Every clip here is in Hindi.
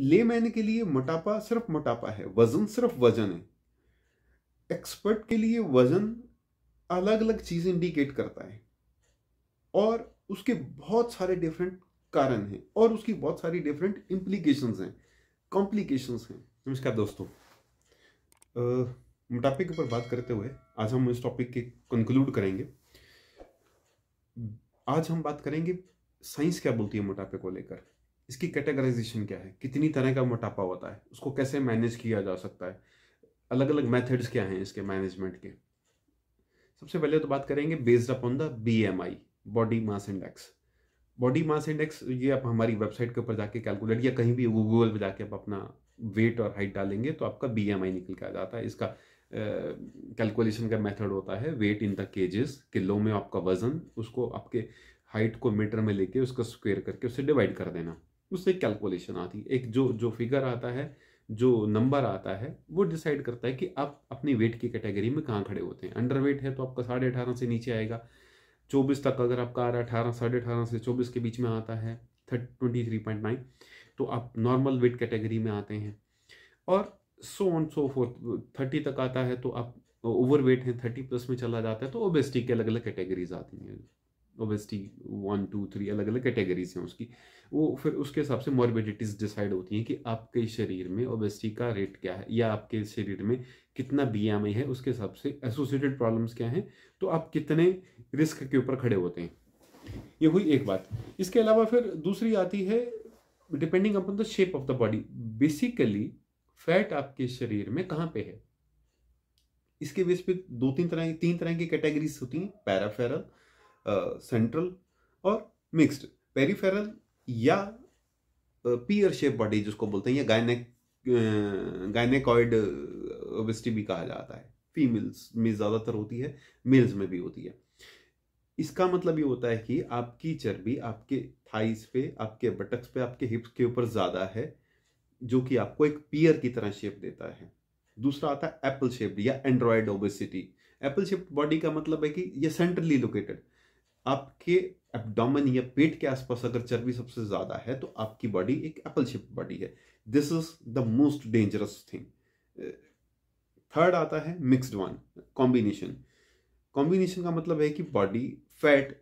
लेमैन के लिए मोटापा सिर्फ मोटापा है वजन सिर्फ वजन है एक्सपर्ट के लिए वजन अलग अलग चीज इंडिकेट करता है और उसके बहुत सारे डिफरेंट कारण हैं और उसकी बहुत सारी डिफरेंट इम्प्लीकेशन हैं कॉम्प्लीकेशन हैं नमस्कार दोस्तों मोटापे के ऊपर बात करते हुए आज हम इस टॉपिक के कंक्लूड करेंगे आज हम बात करेंगे साइंस क्या बोलती है मोटापे को लेकर इसकी कैटेगराइजेशन क्या है कितनी तरह का मोटापा होता है उसको कैसे मैनेज किया जा सकता है अलग अलग मेथड्स क्या हैं इसके मैनेजमेंट के सबसे पहले तो बात करेंगे based upon the B M I body mass index body mass index ये आप हमारी वेबसाइट के ऊपर जाके कैलकुलेट या कहीं भी गूगल पर जाके आप अपना वेट और हाइट डालेंगे तो आपका बी एम आई निकल के आ जाता है इसका कैलकुलेशन uh, का मेथड होता है weight in the kgs kilo में आपका वजन उसको आपके हाइट को मीटर में लेके उसका स्क्वेयर करके उससे डिवाइड कर देना उससे कैलकुलेशन आती है एक जो जो फिगर आता है जो नंबर आता है वो डिसाइड करता है कि आप अपनी वेट की कैटेगरी में कहाँ खड़े होते हैं अंडर वेट है तो आपका साढ़े अठारह से नीचे आएगा चौबीस तक अगर आपका आ रहा है अठारह साढ़े अठारह से चौबीस के बीच में आता है थर्ट ट्वेंटी थ्री पॉइंट नाइन तो आप नॉर्मल वेट कैटेगरी में आते हैं और so on so fourth thirty तक आता है तो आप ओवर वेट हैं थर्टी प्लस में चला जाता है तो ओबेसिटी के अलग अलग कैटेगरीज आती हैं ओबेसिटी वन टू थ्री अलग अलग कैटेगरीज हैं उसकी वो फिर उसके हिसाब से मॉर्बिडिटीज़ डिसाइड होती हैं कि आपके शरीर में ओबेसिटी का रेट क्या है या आपके शरीर में कितना बी है उसके हिसाब से एसोसिएटेड प्रॉब्लम्स क्या हैं तो आप कितने रिस्क के ऊपर खड़े होते हैं ये हुई एक बात इसके अलावा फिर दूसरी आती है depending upon the shape of the body basically fat आपके शरीर में कहाँ पे है इसके बेस पे दो तीन तरह तीन तरह की कैटेगरीज होती हैं पैराफेरल सेंट्रल और मिक्स्ड पेरीफेरल या पियर शेप बॉडी जिसको बोलते हैं या गायने गायनेकॉइड ओबेसिटी भी कहा जाता है फीमेल्स में ज़्यादातर होती है मेल्स में भी होती है इसका मतलब ये होता है कि आपकी चर्बी आपके थाइस पे आपके बटक्स पे आपके हिप्स के ऊपर ज़्यादा है जो कि आपको एक पियर की तरह शेप देता है दूसरा आता है एप्पल शेप या android obesity apple shape body का मतलब है कि ये सेंट्रली लोकेटेड आपके एब्डोमेन या पेट के आसपास अगर चर्बी सबसे ज्यादा है तो आपकी बॉडी एक एप्पल शेप बॉडी है this is the most dangerous thing third आता है मिक्सड वन कॉम्बिनेशन कॉम्बिनेशन का मतलब है कि बॉडी फैट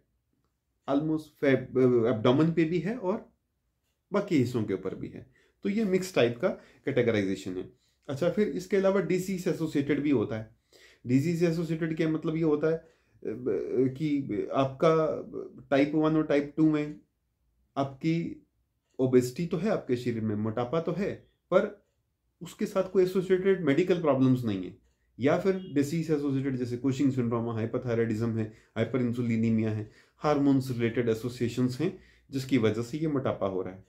ऑलमोस्ट फैट पे भी है और बाकी हिस्सों के ऊपर भी है तो ये मिक्स टाइप का कैटेगराइजेशन है अच्छा फिर इसके अलावा डिजीज एसोसिएटेड भी होता है डिजीज एसोसिएटेड क्या मतलब ये होता है कि आपका टाइप वन और टाइप टू में आपकी ओबेसिटी तो है आपके शरीर में मोटापा तो है पर उसके साथ कोई एसोसिएटेड मेडिकल प्रॉब्लम्स नहीं है या फिर डिसीज एसोसिएटेड जैसे कोशिंग सिंड्रोमा हाइपरथायराइडिज्म है हाइपर इंसुलिनीमिया है हारमोन्स रिलेटेड एसोसिएशन हैं जिसकी वजह से ये मोटापा हो रहा है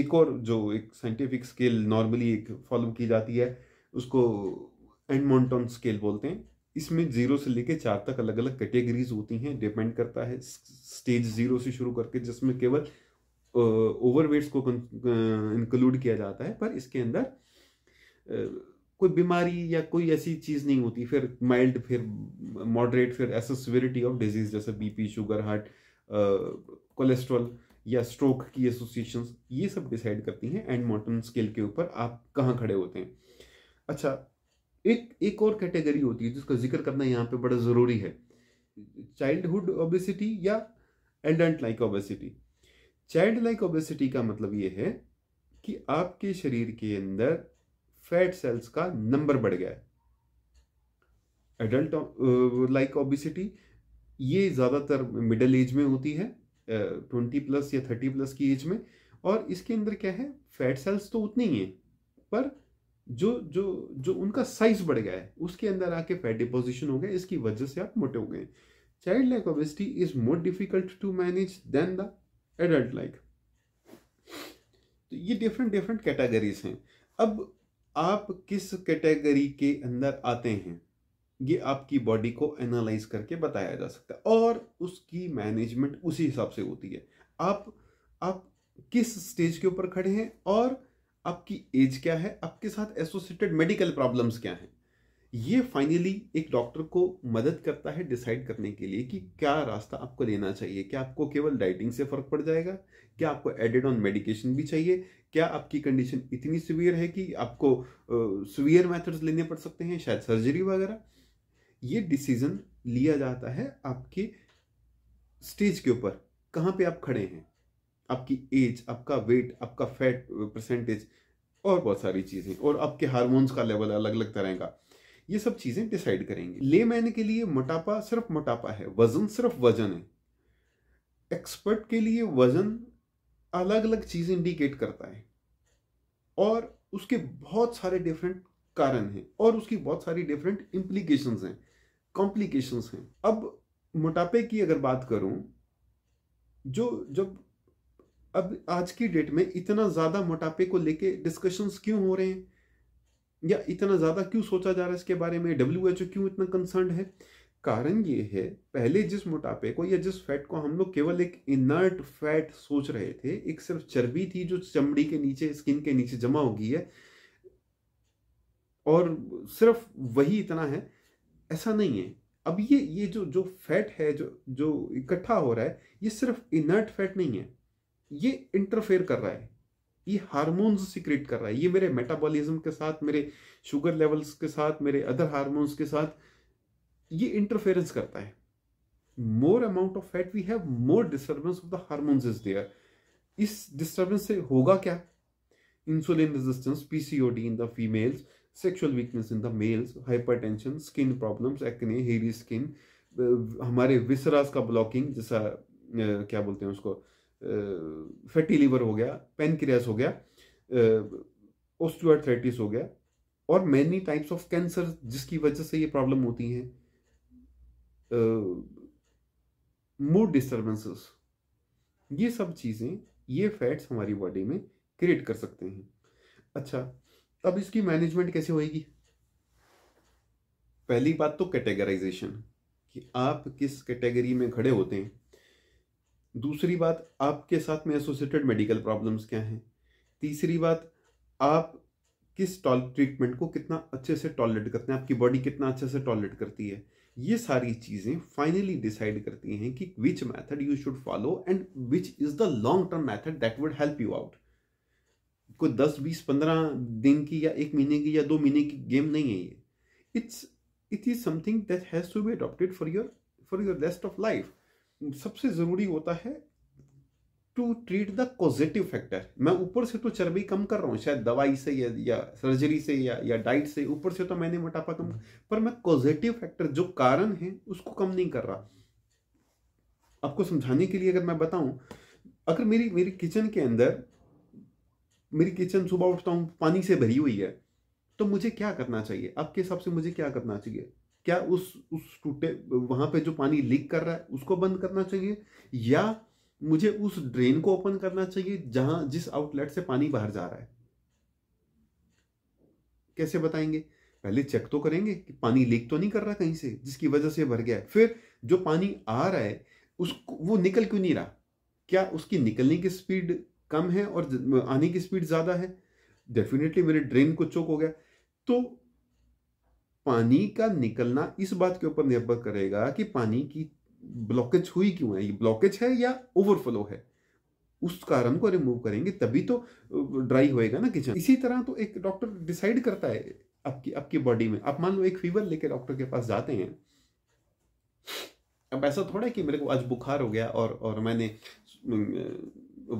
एक और जो एक साइंटिफिक स्केल नॉर्मली एक फॉलो की जाती है उसको एंडमोन्टोन स्केल बोलते हैं इसमें जीरो से लेकर चार तक अलग अलग कैटेगरीज होती हैं डिपेंड करता है स्टेज जीरो से शुरू करके जिसमें केवल ओवरवेट्स को इंक्लूड किया जाता है पर इसके अंदर uh, कोई बीमारी या कोई ऐसी चीज़ नहीं होती फिर माइल्ड फिर मॉडरेट फिर एसोसिविरिटी ऑफ डिजीज जैसे बीपी शुगर हार्ट कोलेस्ट्रॉल या स्ट्रोक की एसोसिएशन ये सब डिसाइड करती हैं एंड मॉटम स्केल के ऊपर आप कहाँ खड़े होते हैं अच्छा एक एक और कैटेगरी होती है जिसका जिक्र करना यहाँ पे बड़ा ज़रूरी है चाइल्डहुड ओबेसिटी या adult like obesity child like obesity का मतलब ये है कि आपके शरीर के अंदर फैट सेल्स का नंबर बढ़ गया है एडल्ट लाइक ओबिसिटी ये ज़्यादातर मिडल एज में होती है ट्वेंटी प्लस या थर्टी प्लस की एज में और इसके अंदर क्या है फैट सेल्स तो उतनी ही हैं पर जो जो जो उनका साइज बढ़ गया है उसके अंदर आके फैट डिपोजिशन हो गया इसकी वजह से आप मोटे हो गए child like obesity is more difficult to manage than the adult like तो ये डिफरेंट डिफरेंट कैटेगरीज हैं अब आप किस कैटेगरी के अंदर आते हैं ये आपकी बॉडी को एनालाइज करके बताया जा सकता है और उसकी मैनेजमेंट उसी हिसाब से होती है आप आप किस स्टेज के ऊपर खड़े हैं और आपकी एज क्या है आपके साथ एसोसिएटेड मेडिकल प्रॉब्लम्स क्या हैं ये फाइनली एक डॉक्टर को मदद करता है डिसाइड करने के लिए कि क्या रास्ता आपको लेना चाहिए क्या आपको केवल डाइटिंग से फर्क पड़ जाएगा क्या आपको एडेड ऑन मेडिकेशन भी चाहिए क्या आपकी कंडीशन इतनी सिवियर है कि आपको सिवियर मेथड्स लेने पड़ सकते हैं शायद सर्जरी वगैरह ये डिसीजन लिया जाता है आपके स्टेज के ऊपर कहाँ पे आप खड़े हैं आपकी एज आपका वेट आपका फैट परसेंटेज और बहुत सारी चीज़ें और आपके हारमोन्स का लेवल अलग अलग तरह का ये सब चीज़ें डिसाइड करेंगे ले मैन के लिए मोटापा सिर्फ मोटापा है वजन सिर्फ वजन है एक्सपर्ट के लिए वजन अलग अलग चीज़ इंडिकेट करता है और उसके बहुत सारे डिफरेंट कारण हैं और उसकी बहुत सारी डिफरेंट इम्प्लीकेशंस हैं कॉम्प्लिकेशंस हैं अब मोटापे की अगर बात करूं जो जब अब आज की डेट में इतना ज़्यादा मोटापे को लेके डिस्कशंस क्यों हो रहे हैं या इतना ज़्यादा क्यों सोचा जा रहा है इसके बारे में डब्ल्यू एच ओ क्यों इतना कंसर्न है कारण ये है पहले जिस मोटापे को या जिस फैट को हम लोग केवल एक इनर्ट फैट सोच रहे थे एक सिर्फ चर्बी थी जो चमड़ी के नीचे स्किन के नीचे जमा हो गई है और सिर्फ वही इतना है ऐसा नहीं है अब ये ये जो जो फैट है जो जो इकट्ठा हो रहा है ये सिर्फ इनर्ट फैट नहीं है ये इंटरफेयर कर रहा है ये हार्मोन्स सिक्रेट कर रहा है ये मेरे मेटाबॉलिज्म के साथ मेरे शुगर लेवल्स के साथ मेरे अदर हार्मोन्स के साथ ये इंटरफेरेंस करता है more amount of fat we have more disturbance of the hormones is there इस डिस्टर्बेंस से होगा क्या insulin resistance PCOD in the females sexual weakness in the males hypertension skin problems acne hairy skin हमारे विसरास का ब्लॉकिंग जैसा uh, क्या बोलते हैं उसको फैटी लीवर हो गया पेनक्रियास हो गया ओस्टोआर्थराइटिस हो गया और मैनी टाइप्स ऑफ कैंसर जिसकी वजह से ये प्रॉब्लम होती हैं मूड डिस्टर्बेंसेस ये सब चीज़ें ये फैट्स हमारी बॉडी में क्रिएट कर सकते हैं अच्छा अब इसकी मैनेजमेंट कैसे होएगी पहली बात तो कैटेगराइजेशन कि आप किस कैटेगरी में खड़े होते हैं दूसरी बात आपके साथ में एसोसिएटेड मेडिकल प्रॉब्लम्स क्या हैं तीसरी बात आप किस टॉल ट्रीटमेंट को कितना अच्छे से टॉलरेट करते हैं आपकी बॉडी कितना अच्छे से टॉलरेट करती है ये सारी चीज़ें फाइनली डिसाइड करती हैं कि which method you should follow and which is the long term method that would help you out कोई दस बीस पंद्रह दिन की या एक महीने की या दो महीने की गेम नहीं है ये it's it is something that has to be adopted for your for your rest of life सबसे ज़रूरी होता है to treat the positive factor मैं ऊपर से तो चर्बी कम कर रहा हूँ शायद दवाई से या या सर्जरी से या या डाइट से ऊपर से तो मैंने मोटापा कम हम्म। पर मैं पॉजिटिव फैक्टर जो कारण है उसको कम नहीं कर रहा आपको समझाने के लिए अगर मैं बताऊं अगर मेरी मेरी किचन के अंदर मेरी किचन सुबह उठता हूँ पानी से भरी हुई है तो मुझे क्या करना चाहिए आपके हिसाब से मुझे क्या करना चाहिए क्या उस उस टूटे वहाँ पे जो पानी लीक कर रहा है उसको बंद करना चाहिए या मुझे उस ड्रेन को ओपन करना चाहिए जहां जिस आउटलेट से पानी बाहर जा रहा है कैसे बताएंगे पहले चेक तो करेंगे कि पानी लीक तो नहीं कर रहा कहीं से जिसकी वजह से भर गया है फिर जो पानी आ रहा है उसको वो निकल क्यों नहीं रहा क्या उसकी निकलने की स्पीड कम है और आने की स्पीड ज़्यादा है डेफिनेटली मेरे ड्रेन को चोक हो गया तो पानी का निकलना इस बात के ऊपर निर्भर करेगा कि पानी की ब्लॉकेज हुई क्यों है ये ब्लॉकेज है या ओवरफ्लो है उस कारण को रिमूव करेंगे तभी तो ड्राई होएगा ना किचन इसी तरह तो एक डॉक्टर डिसाइड करता है आपकी आपकी बॉडी में आप मान लो एक फीवर लेके डॉक्टर के पास जाते हैं अब ऐसा थोड़ा है कि मेरे को आज बुखार हो गया और और मैंने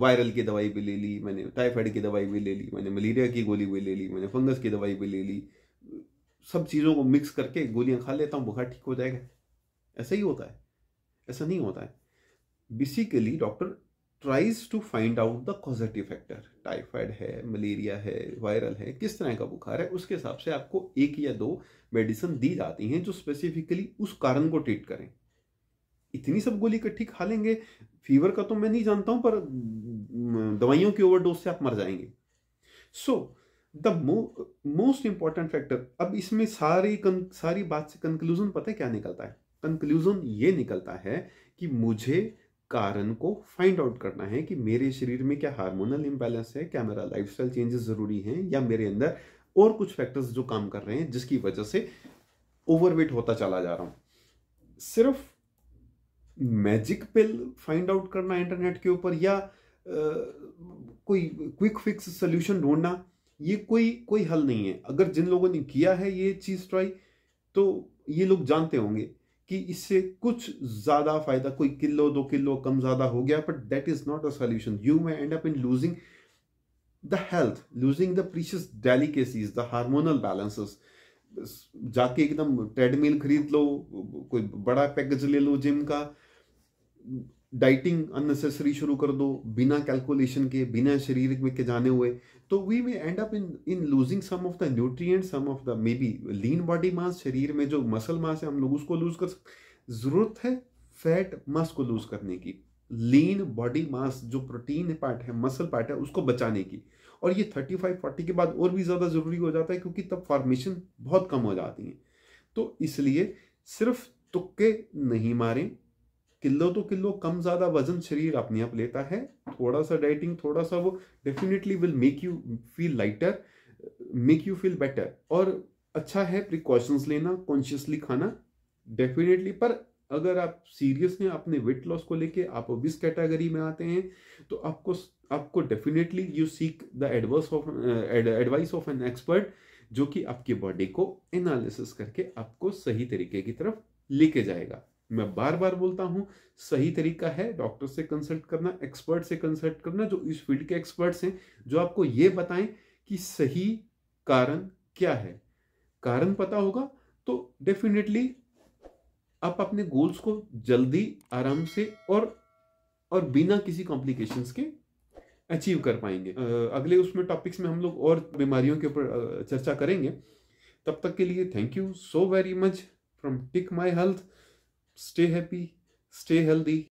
वायरल की दवाई भी ले ली मैंने टाइफाइड की दवाई भी ले ली मैंने मलेरिया की गोली भी ले ली मैंने फंगस की दवाई भी ले ली सब चीज़ों को मिक्स करके गोलियां खा लेता हूँ बुखार ठीक हो जाएगा ऐसा ही होता है ऐसा नहीं होता है basically doctor tries to find out the causative factor typhoid है मलेरिया है वायरल है किस तरह का बुखार है उसके हिसाब से आपको एक या दो मेडिसिन दी जाती हैं जो स्पेसिफिकली उस कारण को ट्रीट करें इतनी सब गोली इकट्ठी खा लेंगे फीवर का तो मैं नहीं जानता हूं पर दवाइयों की ओवरडोज से आप मर जाएंगे so so, the most important factor अब इसमें सारी कं, सारी बात से कंक्लूजन पता है क्या निकलता है कंक्लूजन ये निकलता है कि मुझे कारण को फाइंड आउट करना है कि मेरे शरीर में क्या हार्मोनल इम्बैलेंस है क्या मेरा लाइफ स्टाइल चेंजेस जरूरी हैं या मेरे अंदर और कुछ फैक्टर्स जो काम कर रहे हैं जिसकी वजह से ओवरवेट होता चला जा रहा हूँ सिर्फ मैजिक पिल फाइंड आउट करना इंटरनेट के ऊपर या आ, कोई क्विक फिक्स सोल्यूशन ढूंढना ये कोई कोई हल नहीं है अगर जिन लोगों ने किया है ये चीज़ ट्राई तो ये लोग जानते होंगे कि इससे कुछ ज़्यादा फायदा कोई किलो दो किलो कम ज़्यादा हो गया but that is not a solution you may end up in losing the health losing the precious delicacies the hormonal balances जाके एकदम ट्रेडमिल खरीद लो कोई बड़ा पैकेज ले लो जिम का डाइटिंग अननेसेसरी शुरू कर दो बिना कैलकुलेशन के बिना शरीर में के जाने हुए तो we may end up in in losing some of the nutrient some of the may be lean body mass शरीर में जो मसल मास है हम लोग उसको लूज कर सकते जरूरत है फैट मास को लूज करने की लीन बॉडी मास जो प्रोटीन पार्ट है मसल पार्ट है उसको बचाने की और ये थर्टी फाइव फोर्टी के बाद और भी ज़्यादा ज़रूरी हो जाता है क्योंकि तब फॉर्मेशन बहुत कम हो जाती है तो इसलिए सिर्फ तुक्के नहीं मारें किलो तो किलो कम ज़्यादा वजन शरीर अपने आप लेता है थोड़ा सा डाइटिंग थोड़ा सा वो definitely will make you feel lighter make you feel better और अच्छा है प्रिकॉशंस लेना कॉन्शियसली खाना डेफिनेटली पर अगर आप सीरियस हैं अपने वेट लॉस को लेके आप ओबिस कैटेगरी में आते हैं तो आपको आपको definitely you seek the adverse of advice of an expert जो कि आपकी बॉडी को एनालिसिस करके आपको सही तरीके की तरफ लेके जाएगा मैं बार बार बोलता हूँ सही तरीका है डॉक्टर से कंसल्ट करना एक्सपर्ट से कंसल्ट करना जो इस फील्ड के एक्सपर्ट्स हैं जो आपको ये बताएं कि सही कारण क्या है कारण पता होगा तो डेफिनेटली आप अपने गोल्स को जल्दी आराम से और और बिना किसी कॉम्प्लिकेशंस के अचीव कर पाएंगे अगले उसमें टॉपिक्स में हम लोग और बीमारियों के ऊपर चर्चा करेंगे तब तक के लिए thank you so very much from Tick My Health Stay happy, stay healthy,